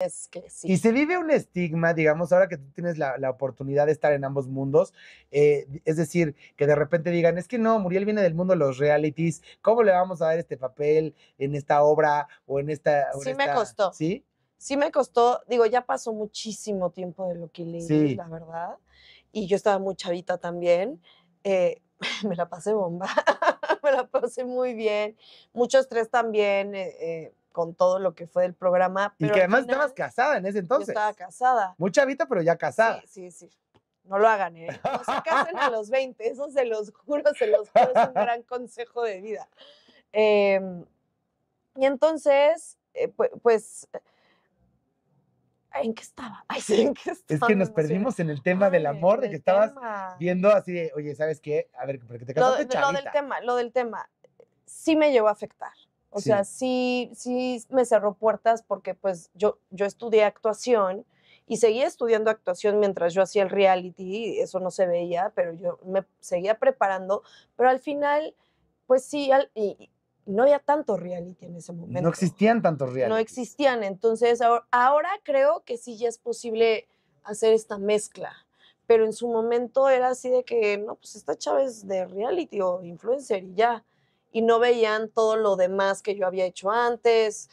es Y se vive un estigma, digamos, ahora que tú tienes la, oportunidad de estar en ambos mundos, eh, es decir, que de repente digan, es que no, Muriel viene del mundo de los realities, ¿cómo le vamos a dar este papel en esta obra o en esta... sí me costó. ¿Sí? Sí me costó, digo, ya pasó muchísimo tiempo de lo que leí, la verdad, y yo estaba muy chavita también, eh, me la pasé bomba, me la pasé muy bien, muchos estrés también. Eh, con todo lo que fue del programa. y que además estabas casada en ese entonces. Yo estaba casada. Mucha vida, pero ya casada. Sí, sí, No lo hagan, ¿eh? No se casen a los 20, eso se los juro, se los juro, es un gran consejo de vida. Em, y entonces, eh, pues, ¿en qué estaba? Ay, sí, ¿en qué estaba? Es que nos perdimos en el tema del amor, de que estabas viendo así de, oye, ¿sabes qué? A ver, porque te casaste lo, Lo del tema, lo del tema, sí me llevó a afectar. O sea, sí, sí me cerró puertas porque pues yo, yo estudié actuación y seguía estudiando actuación mientras yo hacía el reality, eso no se veía, pero yo me seguía preparando, pero al final, pues sí, y, no había tanto reality en ese momento. No existían tantos reality. No existían, entonces ahora, ahora creo que sí ya es posible hacer esta mezcla, pero en su momento era así de que, no, pues esta chava es de reality o influencer y ya y no veían todo lo demás que yo había hecho antes.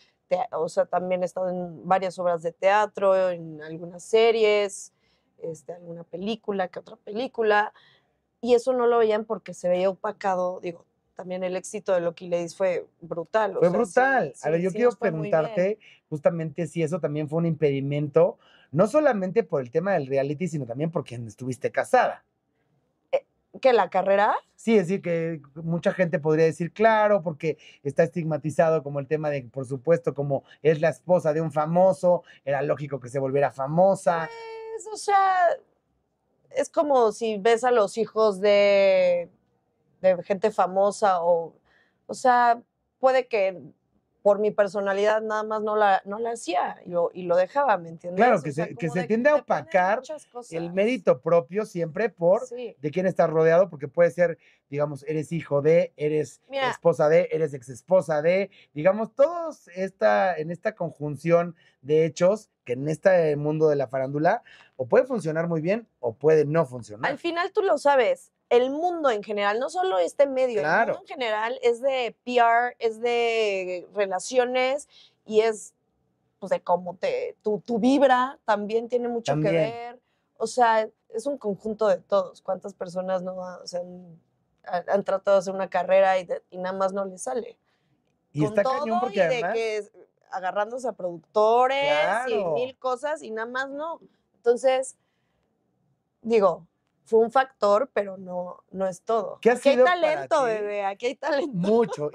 o sea, también he estado en varias obras de teatro, en algunas series, este, alguna película, que otra película. Y eso no lo veían porque se veía opacado, digo, también el éxito de Loki Ladies fue brutal. fue brutal. a ver, yo quiero preguntarte justamente si eso también fue un impedimento, no solamente por el tema del reality, sino también porque estuviste casada que la carrera. Sí, es decir, que mucha gente podría decir, claro, porque está estigmatizado como el tema de, por supuesto, como es la esposa de un famoso, era lógico que se volviera famosa. Pues, o sea, es como si ves a los hijos de, de gente famosa o, o sea, puede que por mi personalidad nada más no la, no la hacía y lo, y lo dejaba, ¿me entiendes? Claro, que se, que se tiende a opacar el mérito propio siempre por de quién estás rodeado, porque puede ser, digamos, eres hijo de, eres esposa de, eres exesposa de, digamos, todos esta, en esta conjunción de hechos que en este mundo de la farándula o puede funcionar muy bien o puede no funcionar. Al final tú lo sabes, el mundo en general, no solo este medio, el mundo en general es de PR, es de relaciones y es pues, de cómo te, tu, vibra también tiene mucho que ver. O sea, es un conjunto de todos. ¿Cuántas personas no han, tratado de hacer una carrera y, nada más no les sale? Y está todo y de que agarrándose a productores y mil cosas y nada más no. Entonces, digo, fue un factor, pero no, no es todo. ¿Qué hay talento, bebé, aquí hay talento. Mucho.